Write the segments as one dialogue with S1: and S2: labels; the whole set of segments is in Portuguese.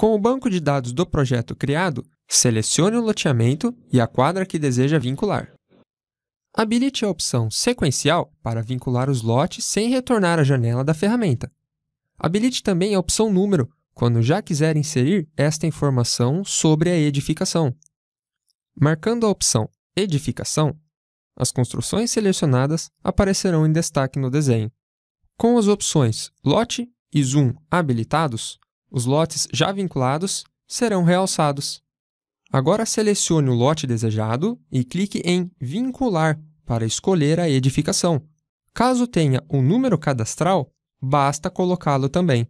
S1: Com o banco de dados do projeto criado, selecione o loteamento e a quadra que deseja vincular. Habilite a opção Sequencial para vincular os lotes sem retornar à janela da ferramenta. Habilite também a opção Número quando já quiser inserir esta informação sobre a edificação. Marcando a opção Edificação, as construções selecionadas aparecerão em destaque no desenho. Com as opções Lote e Zoom habilitados, os lotes já vinculados serão realçados. Agora selecione o lote desejado e clique em Vincular para escolher a edificação. Caso tenha um número cadastral, basta colocá-lo também.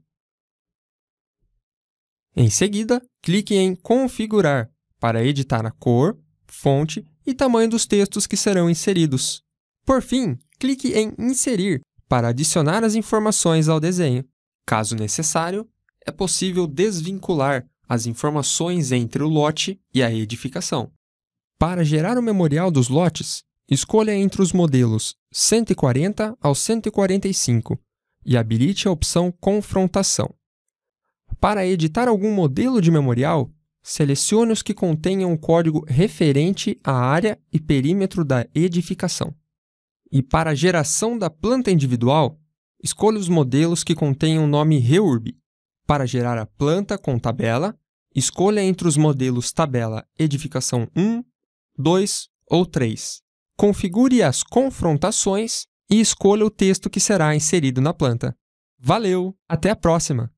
S1: Em seguida, clique em Configurar para editar a cor, fonte e tamanho dos textos que serão inseridos. Por fim, clique em Inserir para adicionar as informações ao desenho. Caso necessário, é possível desvincular as informações entre o lote e a edificação. Para gerar o memorial dos lotes, escolha entre os modelos 140 ao 145 e habilite a opção Confrontação. Para editar algum modelo de memorial, selecione os que contenham o código referente à área e perímetro da edificação. E para a geração da planta individual, escolha os modelos que contenham o nome REURB para gerar a planta com tabela, escolha entre os modelos tabela edificação 1, 2 ou 3. Configure as confrontações e escolha o texto que será inserido na planta. Valeu! Até a próxima!